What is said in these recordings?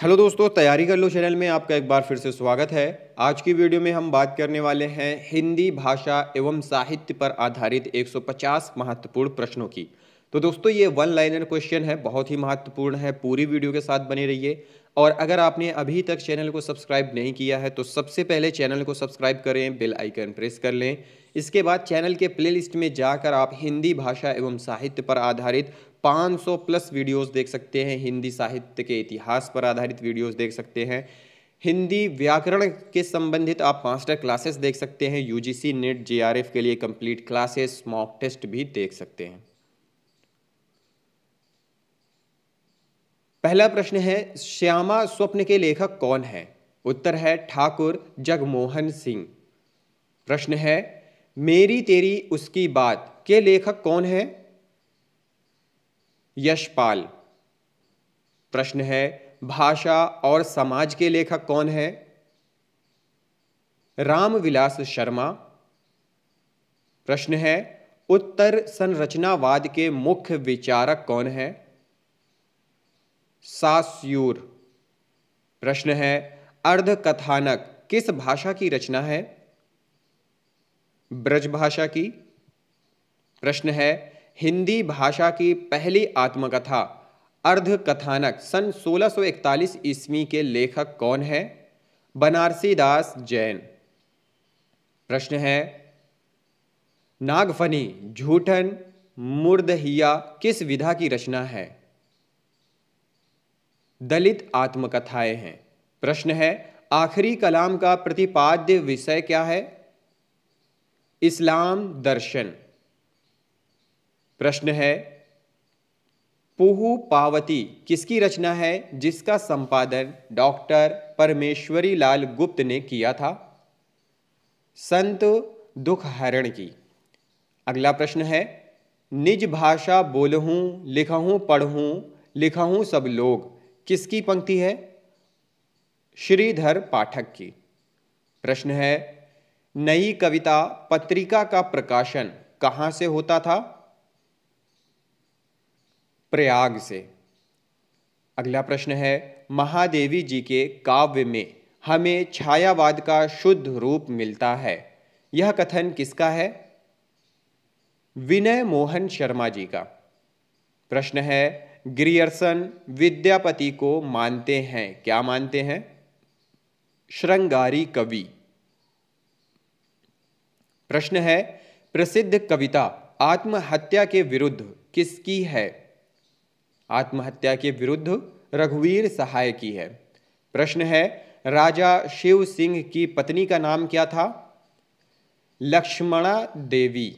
Hello दोस्तों तैयारी कर लो चैनल में आपका एक बार फिर से स्वागत है आज की वीडियो में हम बात करने वाले हैं हिंदी भाषा एवं साहित्य पर आधारित 150 महत्वपूर्ण प्रश्नों की तो दोस्तों ये वन लाइनर क्वेश्चन है बहुत ही महत्वपूर्ण है पूरी वीडियो के साथ बने रहिए और अगर आपने अभी तक चैनल को सब्सक्राइब नहीं किया है तो सबसे पहले चैनल को सब्सक्राइब करें बेल आइकन प्रेस कर लें इसके बाद चैनल के प्लेलिस्ट में जाकर आप हिंदी भाषा एवं साहित्य पर आधारित 500 प्लस वीडियोस देख सकते हैं हिंदी साहित्य के इतिहास पर आधारित वीडियोस देख सकते हैं हिंदी व्याकरण के संबंधित आप मास्टर क्लासेस देख सकते हैं यूजीसी नेट जीआरएफ के लिए कंप्लीट क्लासेस मॉक टेस्ट भी देख सकते हैं पहला प्रश्न है श्यामा स्वप्न के लेखक कौन है उत्तर है ठाकुर जगमोहन सिंह प्रश्न है मेरी तेरी उसकी बात के लेखक कौन है यशपाल प्रश्न है भाषा और समाज के लेखक कौन है रामविलास शर्मा प्रश्न है उत्तर संरचनावाद के मुख्य विचारक कौन है सास्यूर प्रश्न है अर्धकथानक किस भाषा की रचना है ब्रज भाषा की प्रश्न है हिंदी भाषा की पहली आत्मकथा अर्धकथानक सन 1641 ईस्वी के लेखक कौन है बनारसी दास जैन प्रश्न है नागफनी झूठन मुर्दहिया किस विधा की रचना है दलित आत्मकथाएं हैं प्रश्न है आखिरी कलाम का प्रतिपाद्य विषय क्या है इस्लाम दर्शन प्रश्न है पुहु पावती किसकी रचना है जिसका संपादन डॉक्टर परमेश्वरी लाल गुप्त ने किया था संत दुखहरण की अगला प्रश्न है निज भाषा बोलहूँ लिखहूँ पढ़ूँ लिखहूँ सब लोग किसकी पंक्ति है श्रीधर पाठक की प्रश्न है नई कविता पत्रिका का प्रकाशन कहाँ से होता था प्रयाग से अगला प्रश्न है महादेवी जी के काव्य में हमें छायावाद का शुद्ध रूप मिलता है यह कथन किसका है विनय मोहन शर्मा जी का प्रश्न है ग्रियर्सन विद्यापति को मानते हैं क्या मानते हैं श्रृंगारी कवि प्रश्न है प्रसिद्ध कविता आत्महत्या के विरुद्ध किसकी है आत्महत्या के विरुद्ध रघुवीर सहाय की है प्रश्न है राजा शिव सिंह की पत्नी का नाम क्या था लक्ष्मणा देवी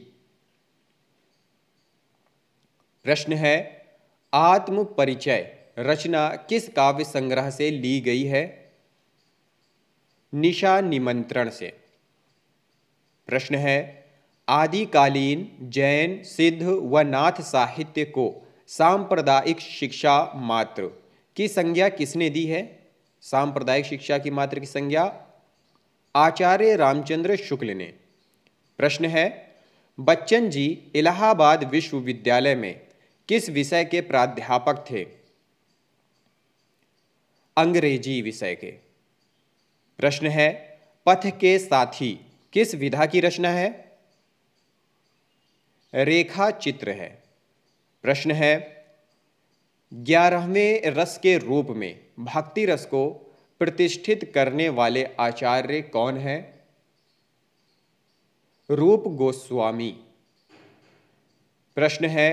प्रश्न है आत्म परिचय रचना किस काव्य संग्रह से ली गई है निशा निमंत्रण से प्रश्न है आदिकालीन जैन सिद्ध व नाथ साहित्य को सांप्रदायिक शिक्षा मात्र की संज्ञा किसने दी है सांप्रदायिक शिक्षा की मात्र की संज्ञा आचार्य रामचंद्र शुक्ल ने प्रश्न है बच्चन जी इलाहाबाद विश्वविद्यालय में किस विषय के प्राध्यापक थे अंग्रेजी विषय के प्रश्न है पथ के साथी किस विधा की रचना है रेखा चित्र है प्रश्न है ग्यारहवें रस के रूप में भक्ति रस को प्रतिष्ठित करने वाले आचार्य कौन है रूप गोस्वामी प्रश्न है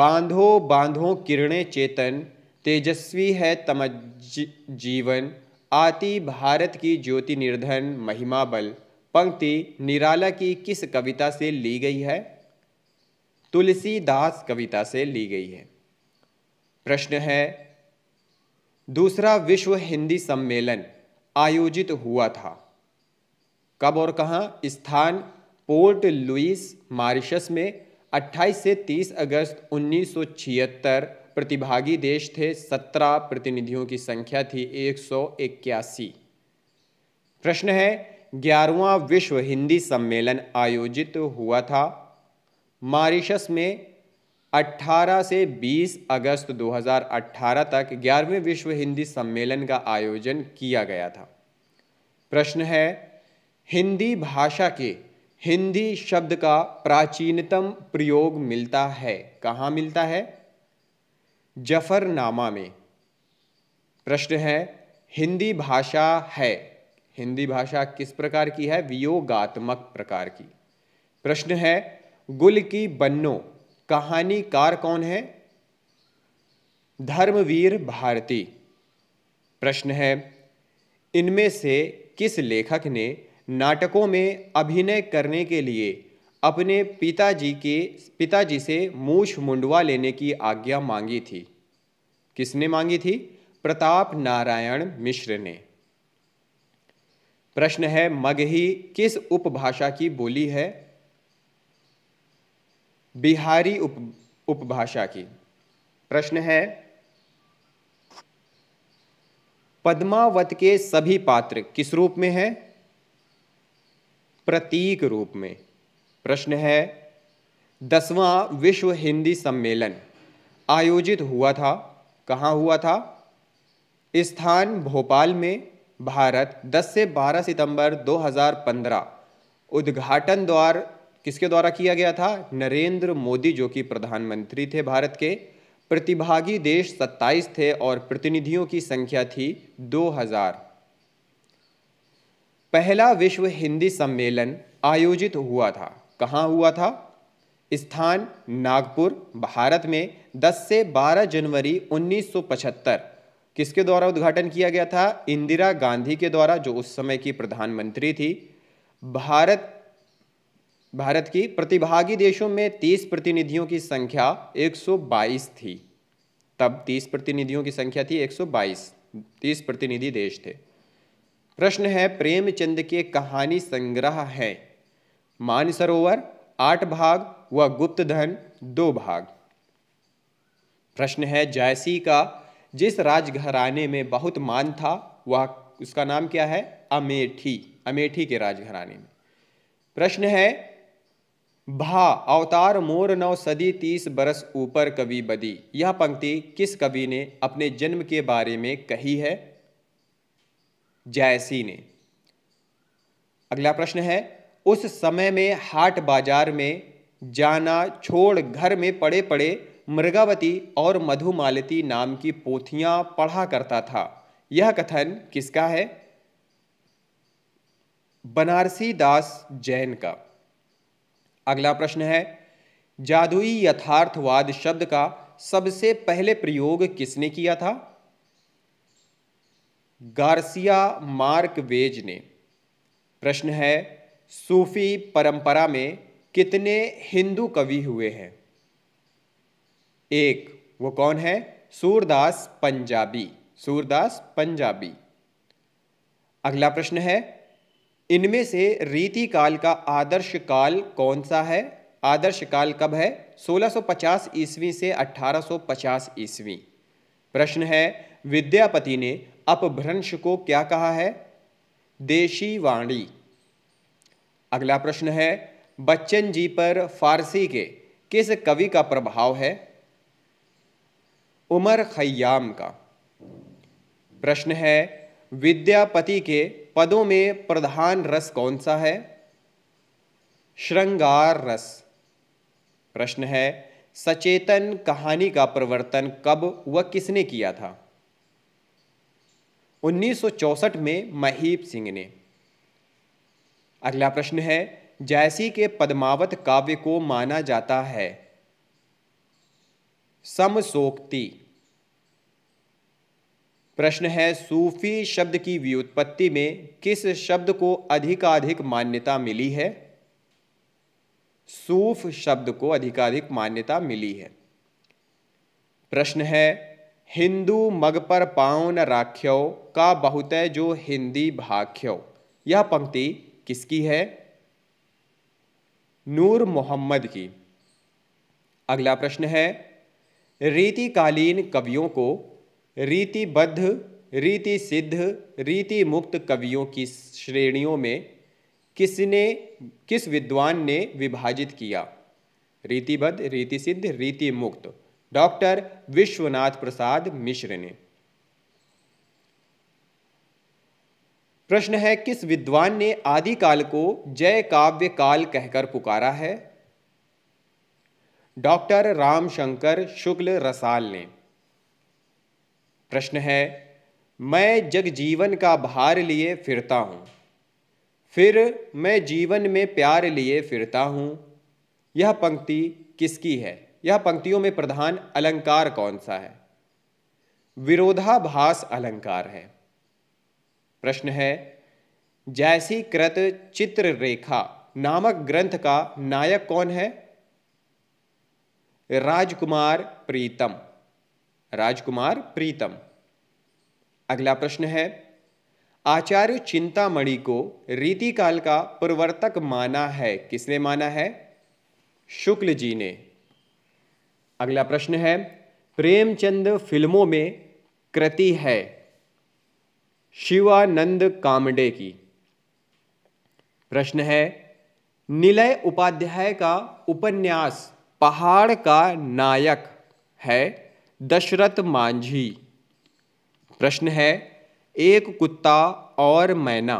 बांधो बांधो किरणे चेतन तेजस्वी है तम जीवन आति भारत की ज्योति निर्धन महिमा बल पंक्ति निराला की किस कविता से ली गई है तुलसीदास कविता से ली गई है प्रश्न है दूसरा विश्व हिंदी सम्मेलन आयोजित हुआ था कब और कहाँ स्थान पोर्ट लुइस मॉरिशस में 28 से 30 अगस्त 1976 प्रतिभागी देश थे 17 प्रतिनिधियों की संख्या थी एक प्रश्न है ग्यारहवा विश्व हिंदी सम्मेलन आयोजित हुआ था मॉरिशस में 18 से 20 अगस्त 2018 तक ग्यारहवें विश्व हिंदी सम्मेलन का आयोजन किया गया था प्रश्न है हिंदी भाषा के हिंदी शब्द का प्राचीनतम प्रयोग मिलता है कहाँ मिलता है जफरनामा में प्रश्न है हिंदी भाषा है हिंदी भाषा किस प्रकार की है वियोगात्मक प्रकार की प्रश्न है गुल की बन्नो कहानीकार कौन है धर्मवीर भारती प्रश्न है इनमें से किस लेखक ने नाटकों में अभिनय करने के लिए अपने पिताजी के पिताजी से मूछ मुंडवा लेने की आज्ञा मांगी थी किसने मांगी थी प्रताप नारायण मिश्र ने प्रश्न है मगही किस उपभाषा की बोली है बिहारी उप उपभाषा की प्रश्न है पद्मावत के सभी पात्र किस रूप में हैं प्रतीक रूप में प्रश्न है दसवां विश्व हिंदी सम्मेलन आयोजित हुआ था कहाँ हुआ था स्थान भोपाल में भारत 10 से 12 सितंबर 2015 उद्घाटन द्वार किसके द्वारा किया गया था नरेंद्र मोदी जो कि प्रधानमंत्री थे भारत के प्रतिभागी देश 27 थे और प्रतिनिधियों की संख्या थी 2000। पहला विश्व हिंदी सम्मेलन आयोजित हुआ था कहाँ हुआ था स्थान नागपुर भारत में 10 से 12 जनवरी 1975 किसके द्वारा उद्घाटन किया गया था इंदिरा गांधी के द्वारा जो उस समय की प्रधानमंत्री थी भारत भारत की प्रतिभागी देशों में 30 प्रतिनिधियों की संख्या 122 थी तब 30 प्रतिनिधियों की संख्या थी 122 30 प्रतिनिधि देश थे प्रश्न है प्रेमचंद के कहानी संग्रह हैं मानसरोवर आठ भाग व गुप्तधन दो भाग प्रश्न है जैसी का जिस राजघराने में बहुत मान था वह उसका नाम क्या है अमेठी अमेठी के राजघराने में प्रश्न है भा अवतार मोर नौ सदी तीस बरस ऊपर कवि बदी यह पंक्ति किस कवि ने अपने जन्म के बारे में कही है जयसी ने अगला प्रश्न है उस समय में हाट बाजार में जाना छोड़ घर में पड़े पड़े मृगावती और मधुमालती नाम की पोथियां पढ़ा करता था यह कथन किसका है बनारसी दास जैन का अगला प्रश्न है जादुई यथार्थवाद शब्द का सबसे पहले प्रयोग किसने किया था गार्सिया मार्क वेज ने प्रश्न है सूफी परंपरा में कितने हिंदू कवि हुए हैं एक वो कौन है सूरदास पंजाबी सूरदास पंजाबी अगला प्रश्न है इनमें से रीति काल का आदर्श काल कौन सा है आदर्श काल कब है 1650 ईस्वी से 1850 ईस्वी प्रश्न है विद्यापति ने अपभ्रंश को क्या कहा है देशी वाणी अगला प्रश्न है बच्चन जी पर फारसी के किस कवि का प्रभाव है उमर खयाम का प्रश्न है विद्यापति के पदों में प्रधान रस कौन सा है श्रृंगार रस प्रश्न है सचेतन कहानी का प्रवर्तन कब व किसने किया था 1964 में महीप सिंह ने अगला प्रश्न है जैसी के पद्मावत काव्य को माना जाता है समसोक्ति प्रश्न है सूफी शब्द की व्युत्पत्ति में किस शब्द को अधिकाधिक मान्यता मिली है सूफ शब्द को अधिकाधिक मान्यता मिली है प्रश्न है हिंदू मग पर पाँव न राख्यो का बहुत जो हिंदी भाख्यो यह पंक्ति किसकी है नूर मोहम्मद की अगला प्रश्न है रीतिकालीन कवियों को रीतिबद्ध रीति सिद्ध रीति मुक्त कवियों की श्रेणियों में किसने किस विद्वान ने विभाजित किया रीतिबद्ध रीति सिद्ध रीति मुक्त डॉक्टर विश्वनाथ प्रसाद मिश्र ने प्रश्न है किस विद्वान ने आदिकाल को जय काव्य काल कहकर पुकारा है डॉक्टर रामशंकर शुक्ल रसाल ने प्रश्न है मैं जग जीवन का भार लिए फिरता हूँ फिर मैं जीवन में प्यार लिए फिरता हूँ यह पंक्ति किसकी है यह पंक्तियों में प्रधान अलंकार कौन सा है विरोधाभास अलंकार है प्रश्न है जैसी कृत चित्र रेखा नामक ग्रंथ का नायक कौन है राजकुमार प्रीतम राजकुमार प्रीतम अगला प्रश्न है आचार्य चिंतामणि को रीतिकाल का प्रवर्तक माना है किसने माना है शुक्ल जी ने अगला प्रश्न है प्रेमचंद फिल्मों में कृति है शिवानंद कामडे की प्रश्न है निलय उपाध्याय का उपन्यास पहाड़ का नायक है दशरथ मांझी प्रश्न है एक कुत्ता और मैना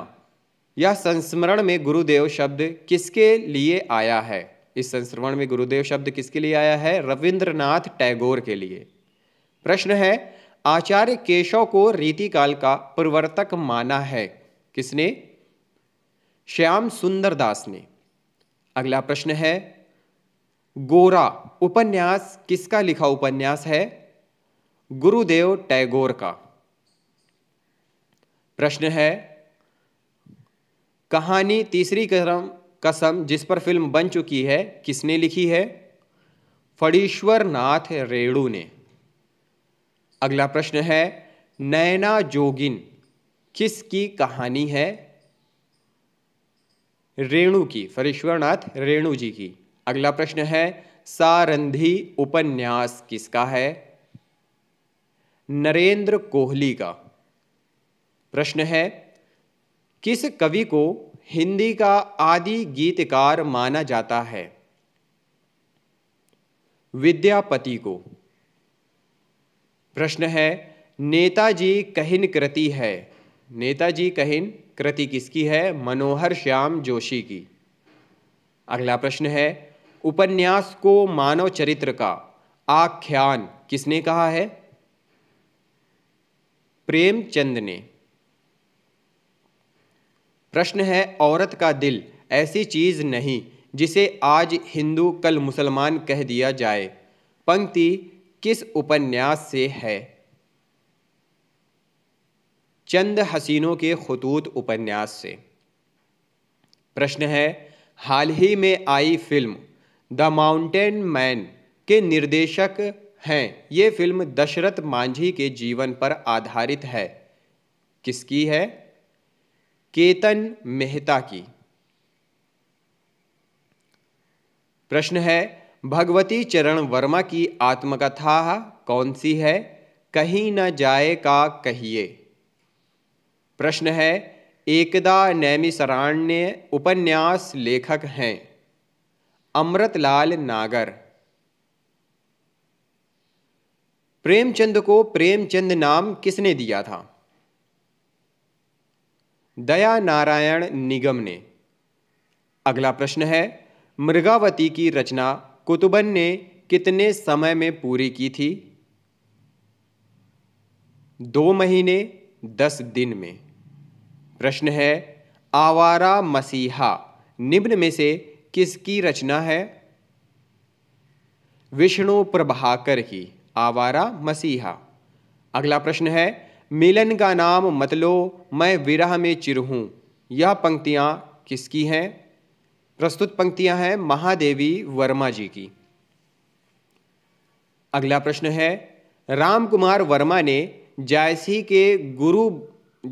यह संस्मरण में गुरुदेव शब्द किसके लिए आया है इस संस्मरण में गुरुदेव शब्द किसके लिए आया है रविंद्रनाथ टैगोर के लिए प्रश्न है आचार्य केशव को रीतिकाल का प्रवर्तक माना है किसने श्याम सुंदर दास ने अगला प्रश्न है गोरा उपन्यास किसका लिखा उपन्यास है गुरुदेव टैगोर का प्रश्न है कहानी तीसरी कसम कसम जिस पर फिल्म बन चुकी है किसने लिखी है फड़ीश्वर नाथ रेणु ने अगला प्रश्न है नैना जोगिन किसकी कहानी है रेणु की फरीश्वरनाथ रेणु जी की अगला प्रश्न है सारंधी उपन्यास किसका है नरेंद्र कोहली का प्रश्न है किस कवि को हिंदी का आदि गीतकार माना जाता है विद्यापति को प्रश्न है नेताजी कहिन कृति है नेताजी कहिन कृति किसकी है मनोहर श्याम जोशी की अगला प्रश्न है उपन्यास को मानव चरित्र का आख्यान किसने कहा है प्रेमचंद ने प्रश्न है औरत का दिल ऐसी चीज नहीं जिसे आज हिंदू कल मुसलमान कह दिया जाए पंक्ति किस उपन्यास से है चंद हसीनों के खतूत उपन्यास से प्रश्न है हाल ही में आई फिल्म द माउंटेन मैन के निर्देशक हैं ये फिल्म दशरथ मांझी के जीवन पर आधारित है किसकी है केतन मेहता की प्रश्न है भगवती चरण वर्मा की आत्मकथा कौन सी है कहीं न जाए का कहिए प्रश्न है एकदा नैमिसराण्य उपन्यास लेखक हैं अमृतलाल नागर प्रेमचंद को प्रेमचंद नाम किसने दिया था दया नारायण निगम ने अगला प्रश्न है मृगावती की रचना कुतुबन ने कितने समय में पूरी की थी दो महीने दस दिन में प्रश्न है आवारा मसीहा निम्न में से किसकी रचना है विष्णु प्रभाकर की आवारा मसीहा अगला प्रश्न है मिलन का नाम मतलो मैं विरह में चिर हूँ यह पंक्तियाँ किसकी हैं प्रस्तुत पंक्तियाँ हैं महादेवी वर्मा जी की अगला प्रश्न है राम कुमार वर्मा ने जायसी के गुरु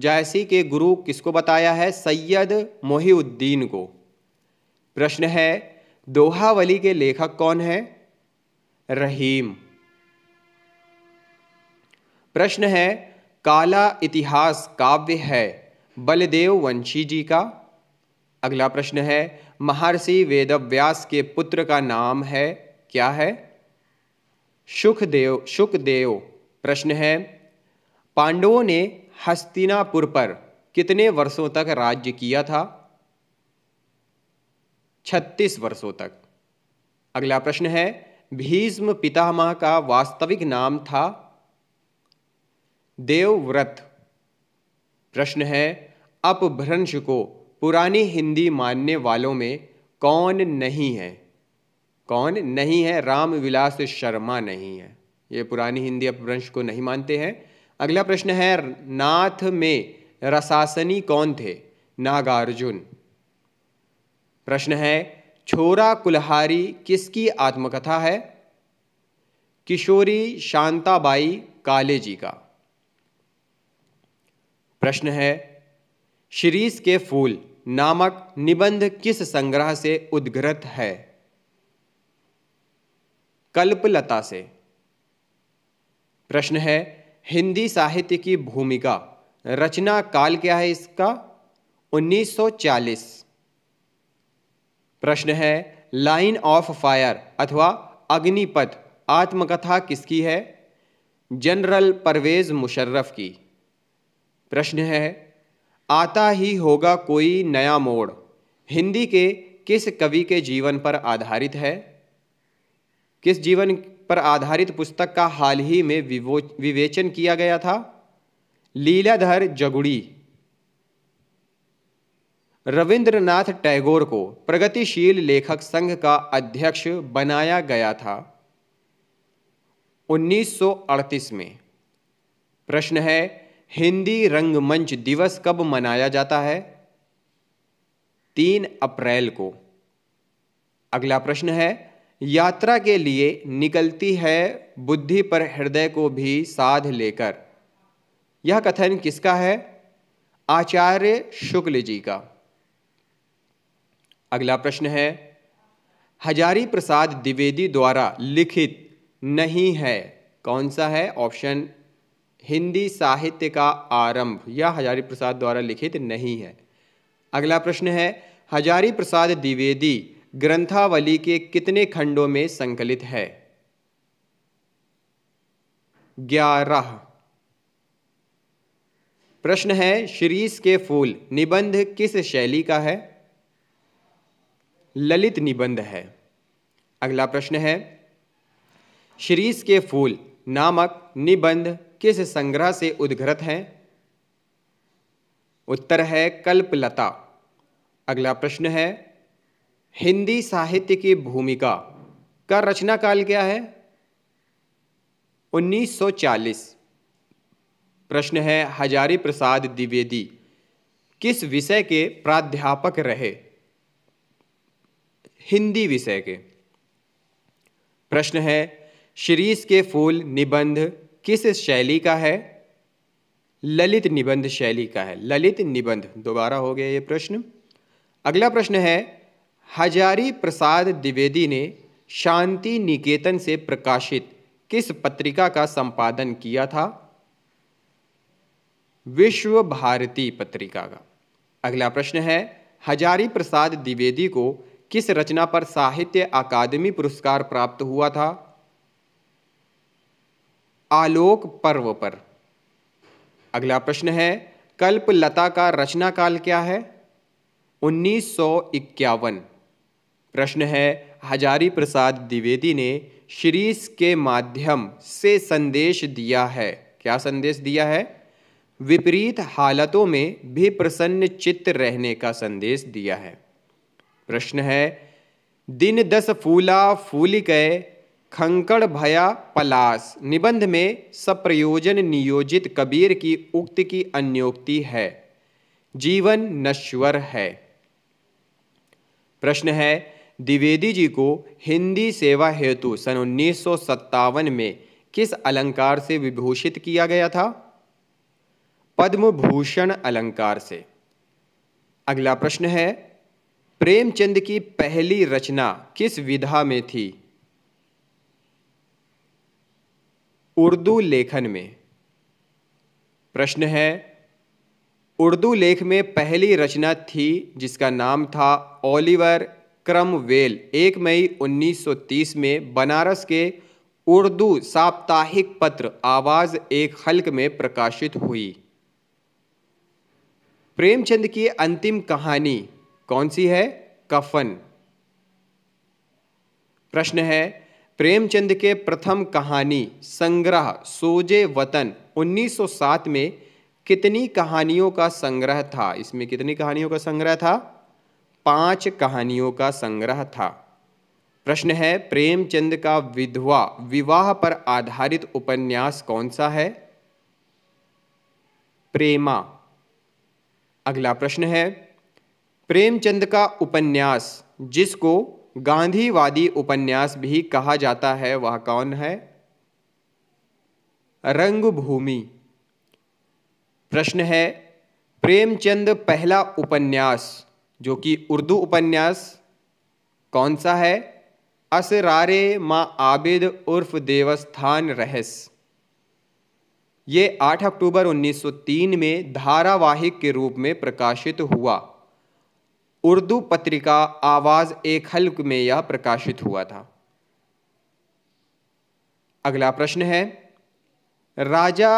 जायसी के गुरु किसको बताया है सैयद मोहिउद्दीन को प्रश्न है दोहावली के लेखक कौन है रहीम प्रश्न है काला इतिहास काव्य है बलदेव वंशी जी का अगला प्रश्न है महर्षि वेदव्यास के पुत्र का नाम है क्या है सुखदेव सुखदेव प्रश्न है पांडवों ने हस्तिनापुर पर कितने वर्षों तक राज्य किया था छत्तीस वर्षों तक अगला प्रश्न है भीष्म पितामह का वास्तविक नाम था देवव्रत प्रश्न है अपभ्रंश को पुरानी हिंदी मानने वालों में कौन नहीं है कौन नहीं है रामविलास शर्मा नहीं है ये पुरानी हिंदी अपभ्रंश को नहीं मानते हैं अगला प्रश्न है नाथ में रसासनी कौन थे नागार्जुन प्रश्न है छोरा कुल्हारी किसकी आत्मकथा है किशोरी शांताबाई काले जी का प्रश्न है शिरीष के फूल नामक निबंध किस संग्रह से उद्घृत है कल्पलता से प्रश्न है हिंदी साहित्य की भूमिका रचना काल क्या है इसका 1940 प्रश्न है लाइन ऑफ फायर अथवा अग्निपथ आत्मकथा किसकी है जनरल परवेज मुशर्रफ की प्रश्न है आता ही होगा कोई नया मोड़ हिंदी के किस कवि के जीवन पर आधारित है किस जीवन पर आधारित पुस्तक का हाल ही में विवेचन किया गया था लीलाधर जगुड़ी रविंद्रनाथ टैगोर को प्रगतिशील लेखक संघ का अध्यक्ष बनाया गया था 1938 में प्रश्न है हिंदी रंगमंच दिवस कब मनाया जाता है तीन अप्रैल को अगला प्रश्न है यात्रा के लिए निकलती है बुद्धि पर हृदय को भी साध लेकर यह कथन किसका है आचार्य शुक्ल जी का अगला प्रश्न है हजारी प्रसाद द्विवेदी द्वारा लिखित नहीं है कौन सा है ऑप्शन हिंदी साहित्य का आरंभ यह हजारी प्रसाद द्वारा लिखित नहीं है अगला प्रश्न है हजारी प्रसाद द्विवेदी ग्रंथावली के कितने खंडों में संकलित है ग्यारह प्रश्न है श्रीस के फूल निबंध किस शैली का है ललित निबंध है अगला प्रश्न है श्रीस के फूल नामक निबंध किस संग्रह से उद्घृत है उत्तर है कल्पलता अगला प्रश्न है हिंदी साहित्य की भूमिका का रचना काल क्या है 1940 प्रश्न है हजारी प्रसाद द्विवेदी किस विषय के प्राध्यापक रहे हिंदी विषय के प्रश्न है शिरीष के फूल निबंध किस शैली का है ललित निबंध शैली का है ललित निबंध दोबारा हो गया ये प्रश्न अगला प्रश्न है हजारी प्रसाद द्विवेदी ने शांति निकेतन से प्रकाशित किस पत्रिका का संपादन किया था विश्व भारती पत्रिका का अगला प्रश्न है हजारी प्रसाद द्विवेदी को किस रचना पर साहित्य अकादमी पुरस्कार प्राप्त हुआ था आलोक पर्व पर अगला प्रश्न है कल्पलता का रचना काल क्या है उन्नीस प्रश्न है हजारी प्रसाद द्विवेदी ने सीरीज के माध्यम से संदेश दिया है क्या संदेश दिया है विपरीत हालतों में भी प्रसन्न चित्त रहने का संदेश दिया है प्रश्न है दिन दस फूला फूलिक खंकड़ भया पलास निबंध में सप्रयोजन नियोजित कबीर की उक्त की अन्योक्ति है जीवन नश्वर है प्रश्न है द्विवेदी जी को हिंदी सेवा हेतु सन उन्नीस में किस अलंकार से विभूषित किया गया था पद्म भूषण अलंकार से अगला प्रश्न है प्रेमचंद की पहली रचना किस विधा में थी उर्दू लेखन में प्रश्न है उर्दू लेख में पहली रचना थी जिसका नाम था ओलिवर क्रमवेल एक मई 1930 में बनारस के उर्दू साप्ताहिक पत्र आवाज़ एक हल्क में प्रकाशित हुई प्रेमचंद की अंतिम कहानी कौन सी है कफन प्रश्न है प्रेमचंद के प्रथम कहानी संग्रह सोजे वतन 1907 में कितनी कहानियों का संग्रह था इसमें कितनी कहानियों का संग्रह था पांच कहानियों का संग्रह था प्रश्न है प्रेमचंद का विधवा विवाह पर आधारित उपन्यास कौन सा है प्रेमा अगला प्रश्न है प्रेमचंद का उपन्यास जिसको गांधीवादी उपन्यास भी कहा जाता है वह कौन है रंगभूमि प्रश्न है प्रेमचंद पहला उपन्यास जो कि उर्दू उपन्यास कौन सा है असरारे मा आबिद उर्फ देवस्थान रहस्य ये 8 अक्टूबर 1903 में धारावाहिक के रूप में प्रकाशित हुआ उर्दू पत्रिका आवाज़ एक हल्क में यह प्रकाशित हुआ था अगला प्रश्न है राजा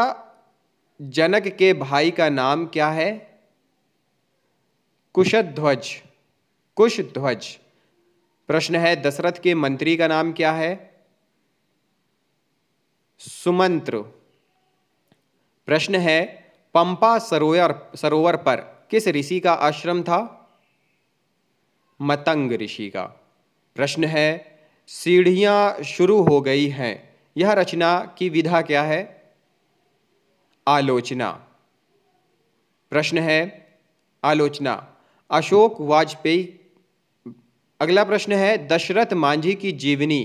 जनक के भाई का नाम क्या है कुशध्वज कुशध्वज प्रश्न है दशरथ के मंत्री का नाम क्या है सुमंत्र प्रश्न है पंपा सरोवर सरोवर पर किस ऋषि का आश्रम था मतंग ऋषि का प्रश्न है सीढ़ियां शुरू हो गई हैं यह रचना की विधा क्या है आलोचना प्रश्न है आलोचना अशोक वाजपेयी अगला प्रश्न है दशरथ मांझी की जीवनी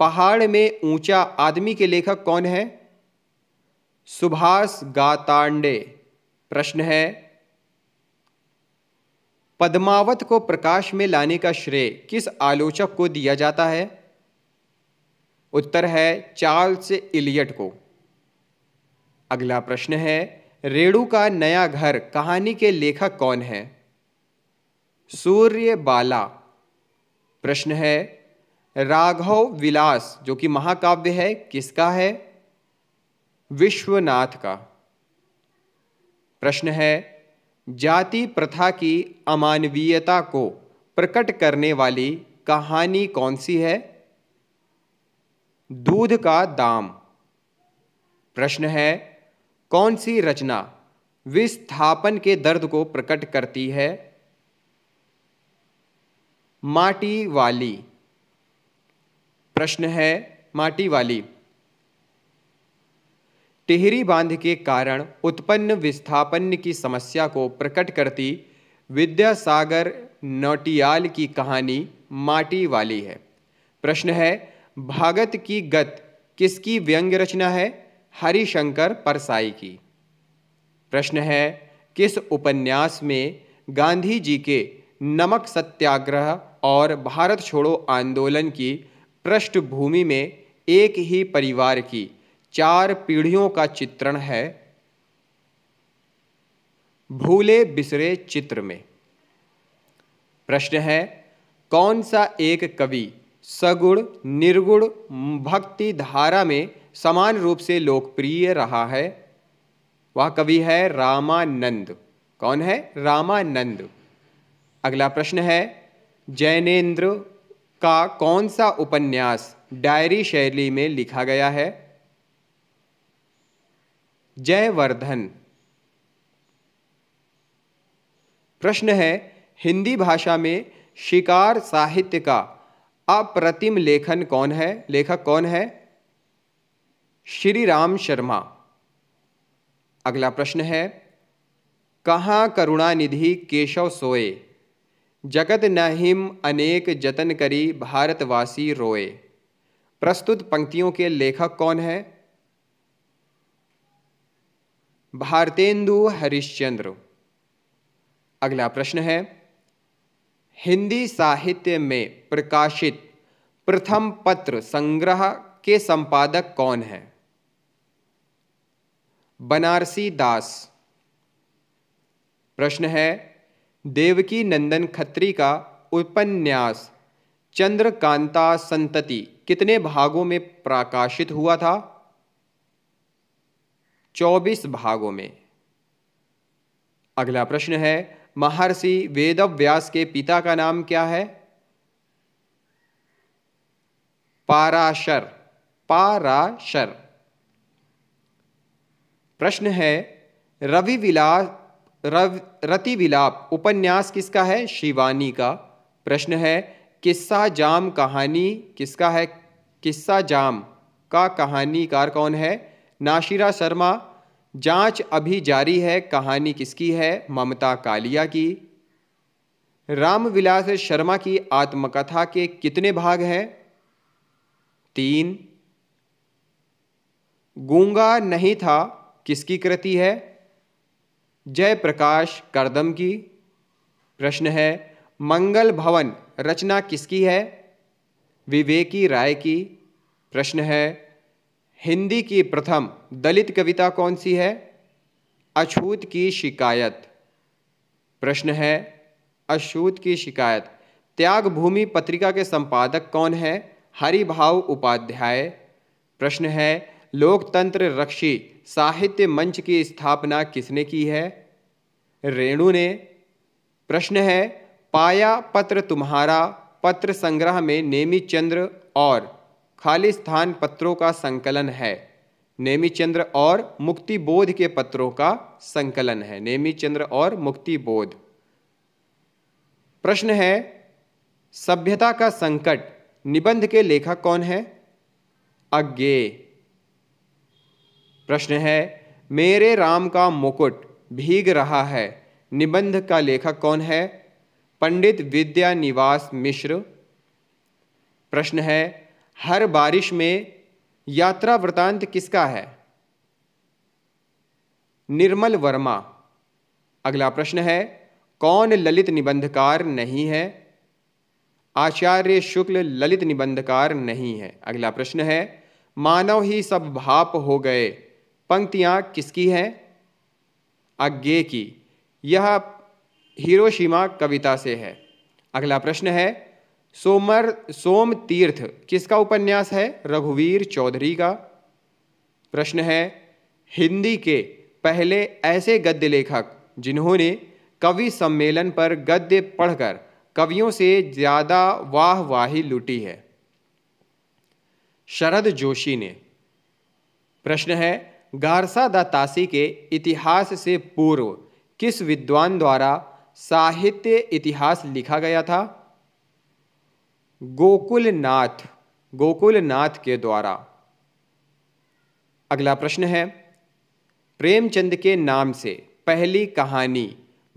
पहाड़ में ऊंचा आदमी के लेखक कौन है सुभाष गातांडे प्रश्न है पद्मावत को प्रकाश में लाने का श्रेय किस आलोचक को दिया जाता है उत्तर है चार्ल्स इलियट को अगला प्रश्न है रेणु का नया घर कहानी के लेखक कौन है सूर्य बाला प्रश्न है राघव विलास जो कि महाकाव्य है किसका है विश्वनाथ का प्रश्न है जाति प्रथा की अमानवीयता को प्रकट करने वाली कहानी कौन सी है दूध का दाम प्रश्न है कौन सी रचना विस्थापन के दर्द को प्रकट करती है माटी वाली प्रश्न है माटी वाली टिहरी बांध के कारण उत्पन्न विस्थापन की समस्या को प्रकट करती विद्यासागर नौटियाल की कहानी माटी वाली है प्रश्न है भागत की गत किसकी व्यंग्य रचना है हरिशंकर परसाई की प्रश्न है किस उपन्यास में गांधी जी के नमक सत्याग्रह और भारत छोड़ो आंदोलन की पृष्ठभूमि में एक ही परिवार की चार पीढ़ियों का चित्रण है भूले बिसरे चित्र में प्रश्न है कौन सा एक कवि सगुण निर्गुण भक्ति धारा में समान रूप से लोकप्रिय रहा है वह कवि है रामानंद कौन है रामानंद अगला प्रश्न है जैनेन्द्र का कौन सा उपन्यास डायरी शैली में लिखा गया है जयवर्धन प्रश्न है हिंदी भाषा में शिकार साहित्य का अप्रतिम लेखन कौन है लेखक कौन है श्री राम शर्मा अगला प्रश्न है कहाँ करुणानिधि केशव सोए जगत नहिम अनेक जतन करी भारतवासी रोए प्रस्तुत पंक्तियों के लेखक कौन है भारतेंदु हरिश्चंद्र अगला प्रश्न है हिंदी साहित्य में प्रकाशित प्रथम पत्र संग्रह के संपादक कौन है बनारसी दास प्रश्न है देवकी नंदन खत्री का उपन्यास चंद्रकांता संतति कितने भागों में प्रकाशित हुआ था चौबीस भागों में अगला प्रश्न है महर्षि वेदव्यास के पिता का नाम क्या है पाराशर पाराशर प्रश्न है रवि विलास रति विलाप उपन्यास किसका है शिवानी का प्रश्न है किस्सा जाम कहानी किसका है किस्सा जाम का कहानीकार कौन है नाशिरा शर्मा जांच अभी जारी है कहानी किसकी है ममता कालिया की रामविलास शर्मा की आत्मकथा के कितने भाग हैं तीन गूंगा नहीं था किसकी कृति है जयप्रकाश करदम की प्रश्न है मंगल भवन रचना किसकी है विवेकी राय की प्रश्न है हिंदी की प्रथम दलित कविता कौन सी है अछूत की शिकायत प्रश्न है अछूत की शिकायत त्याग भूमि पत्रिका के संपादक कौन है हरिभाव उपाध्याय प्रश्न है लोकतंत्र रक्षी साहित्य मंच की स्थापना किसने की है रेणु ने प्रश्न है पाया पत्र तुम्हारा पत्र संग्रह में नेमी चंद्र और खाली स्थान पत्रों का संकलन है नेमीचंद्र और मुक्ति बोध के पत्रों का संकलन है नेमीचंद्र और मुक्ति बोध प्रश्न है सभ्यता का संकट निबंध के लेखक कौन है अज्ञे प्रश्न है मेरे राम का मुकुट भीग रहा है निबंध का लेखक कौन है पंडित विद्यानिवास मिश्र प्रश्न है हर बारिश में यात्रा वृतांत किसका है निर्मल वर्मा अगला प्रश्न है कौन ललित निबंधकार नहीं है आचार्य शुक्ल ललित निबंधकार नहीं है अगला प्रश्न है मानव ही सब भाप हो गए पंक्तियां किसकी हैं अज्ञे की यह हिरोशिमा कविता से है अगला प्रश्न है सोमर सोम तीर्थ किसका उपन्यास है रघुवीर चौधरी का प्रश्न है हिंदी के पहले ऐसे गद्य लेखक जिन्होंने कवि सम्मेलन पर गद्य पढ़कर कवियों से ज़्यादा वाह वाही लुटी है शरद जोशी ने प्रश्न है गारसा दत्तासी के इतिहास से पूर्व किस विद्वान द्वारा साहित्य इतिहास लिखा गया था गोकुलनाथ गोकुलनाथ के द्वारा अगला प्रश्न है प्रेमचंद के नाम से पहली कहानी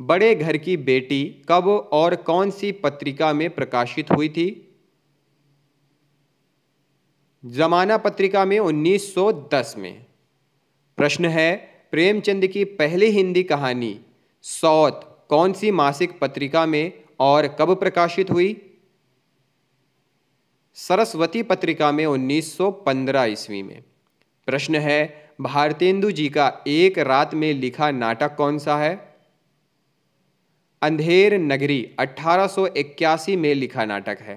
बड़े घर की बेटी कब और कौन सी पत्रिका में प्रकाशित हुई थी जमाना पत्रिका में 1910 में प्रश्न है प्रेमचंद की पहली हिंदी कहानी सौत कौन सी मासिक पत्रिका में और कब प्रकाशित हुई सरस्वती पत्रिका में 1915 ईस्वी में प्रश्न है भारतेंदु जी का एक रात में लिखा नाटक कौन सा है अंधेर नगरी 1881 में लिखा नाटक है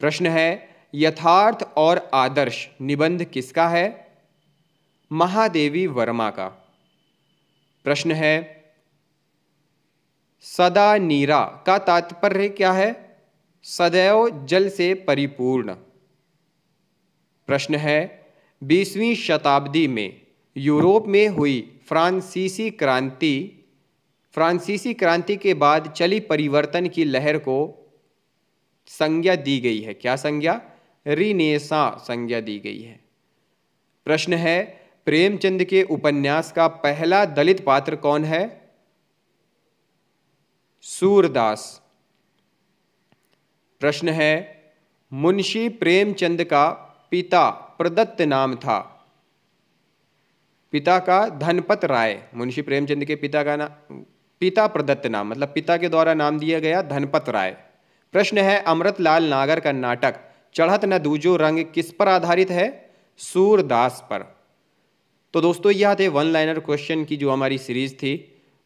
प्रश्न है यथार्थ और आदर्श निबंध किसका है महादेवी वर्मा का प्रश्न है सदा नीरा का तात्पर्य क्या है सदैव जल से परिपूर्ण प्रश्न है बीसवीं शताब्दी में यूरोप में हुई फ्रांसीसी क्रांति फ्रांसीसी क्रांति के बाद चली परिवर्तन की लहर को संज्ञा दी गई है क्या संज्ञा रिनेसा संज्ञा दी गई है प्रश्न है प्रेमचंद के उपन्यास का पहला दलित पात्र कौन है सूरदास प्रश्न है मुंशी प्रेमचंद का पिता प्रदत्त नाम था पिता का धनपत राय मुंशी प्रेमचंद के पिता का नाम पिता प्रदत्त नाम मतलब पिता के द्वारा नाम दिया गया धनपत राय प्रश्न है अमृतलाल नागर का नाटक चढ़त न दूजो रंग किस पर आधारित है सूरदास पर तो दोस्तों यह थे वन लाइनर क्वेश्चन की जो हमारी सीरीज थी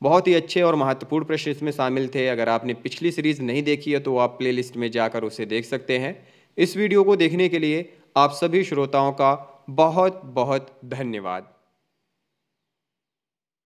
बहुत ही अच्छे और महत्वपूर्ण प्रश्न इसमें शामिल थे अगर आपने पिछली सीरीज नहीं देखी है तो आप प्लेलिस्ट में जाकर उसे देख सकते हैं इस वीडियो को देखने के लिए आप सभी श्रोताओं का बहुत बहुत धन्यवाद